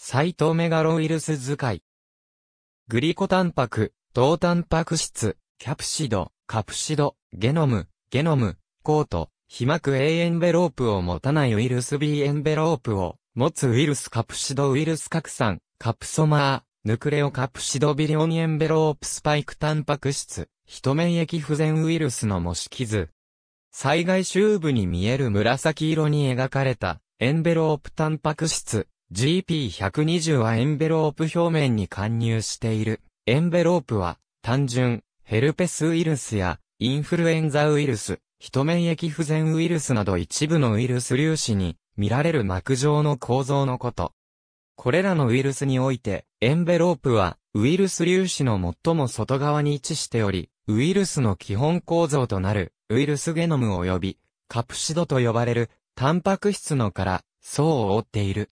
サイトメガロウイルス使い。グリコタンパク、糖タンパク質、キャプシド、カプシド、ゲノム、ゲノム、コート、被膜 A エンベロープを持たないウイルス B エンベロープを持つウイルスカプシドウイルス核酸、カプソマー、ヌクレオカプシドビリオニエンベロープスパイクタンパク質、人免疫不全ウイルスの模式図。災害周部に見える紫色に描かれたエンベロープタンパク質、GP120 はエンベロープ表面に貫入している。エンベロープは、単純、ヘルペスウイルスや、インフルエンザウイルス、人免疫不全ウイルスなど一部のウイルス粒子に、見られる膜状の構造のこと。これらのウイルスにおいて、エンベロープは、ウイルス粒子の最も外側に位置しており、ウイルスの基本構造となる、ウイルスゲノム及び、カプシドと呼ばれる、タンパク質のから、層を覆っている。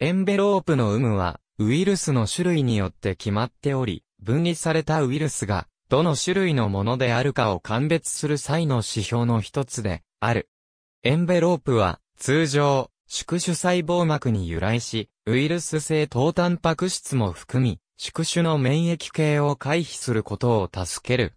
エンベロープの有無は、ウイルスの種類によって決まっており、分離されたウイルスが、どの種類のものであるかを鑑別する際の指標の一つで、ある。エンベロープは、通常、宿主細胞膜に由来し、ウイルス性糖タンパク質も含み、宿主の免疫系を回避することを助ける。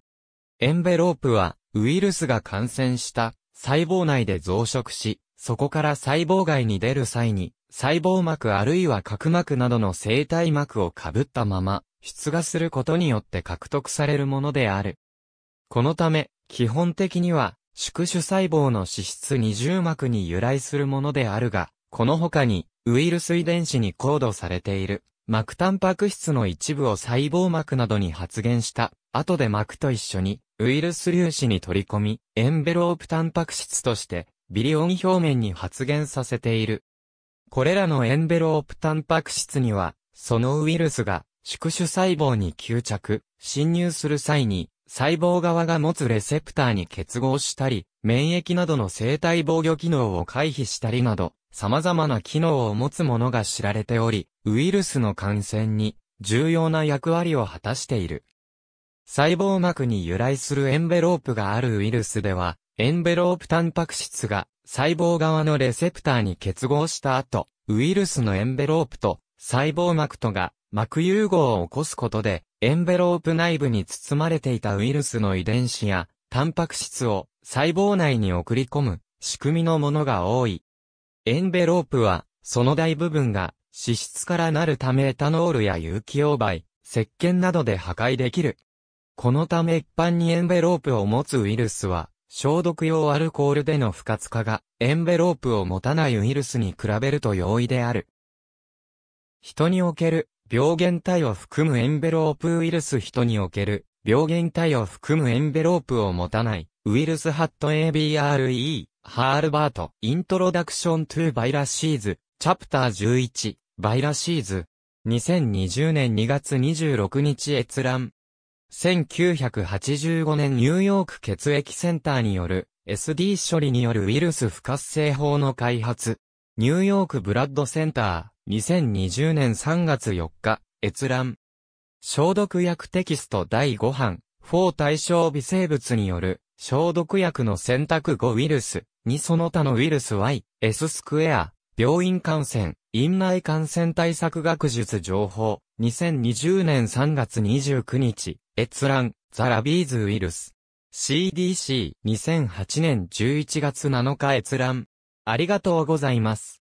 エンベロープは、ウイルスが感染した細胞内で増殖し、そこから細胞外に出る際に、細胞膜あるいは角膜などの生体膜をかぶったまま、出芽することによって獲得されるものである。このため、基本的には、宿主細胞の脂質二重膜に由来するものであるが、この他に、ウイルス遺伝子にコードされている、膜タンパク質の一部を細胞膜などに発現した、後で膜と一緒に、ウイルス粒子に取り込み、エンベロープタンパク質として、ビリオン表面に発現させている。これらのエンベロープタンパク質には、そのウイルスが宿主細胞に吸着、侵入する際に、細胞側が持つレセプターに結合したり、免疫などの生体防御機能を回避したりなど、様々な機能を持つものが知られており、ウイルスの感染に重要な役割を果たしている。細胞膜に由来するエンベロープがあるウイルスでは、エンベロープタンパク質が細胞側のレセプターに結合した後、ウイルスのエンベロープと細胞膜とが膜融合を起こすことで、エンベロープ内部に包まれていたウイルスの遺伝子や、タンパク質を細胞内に送り込む仕組みのものが多い。エンベロープは、その大部分が脂質からなるためエタノールや有機溶媒、石鹸などで破壊できる。このため一般にエンベロープを持つウイルスは、消毒用アルコールでの不活化が、エンベロープを持たないウイルスに比べると容易である。人における、病原体を含むエンベロープウイルス人における、病原体を含むエンベロープを持たない、ウイルスハット ABRE、ハールバート、イントロダクショントゥバイラシーズ、チャプター11、バイラシーズ。2020年2月26日閲覧。1985年ニューヨーク血液センターによる SD 処理によるウイルス不活性法の開発。ニューヨークブラッドセンター2020年3月4日閲覧。消毒薬テキスト第5版4対象微生物による消毒薬の選択後ウイルスにその他のウイルス Y、S スクエア、病院感染、院内感染対策学術情報、2020年3月29日、閲覧、ザラビーズウイルス。CDC、2008年11月7日閲覧。ありがとうございます。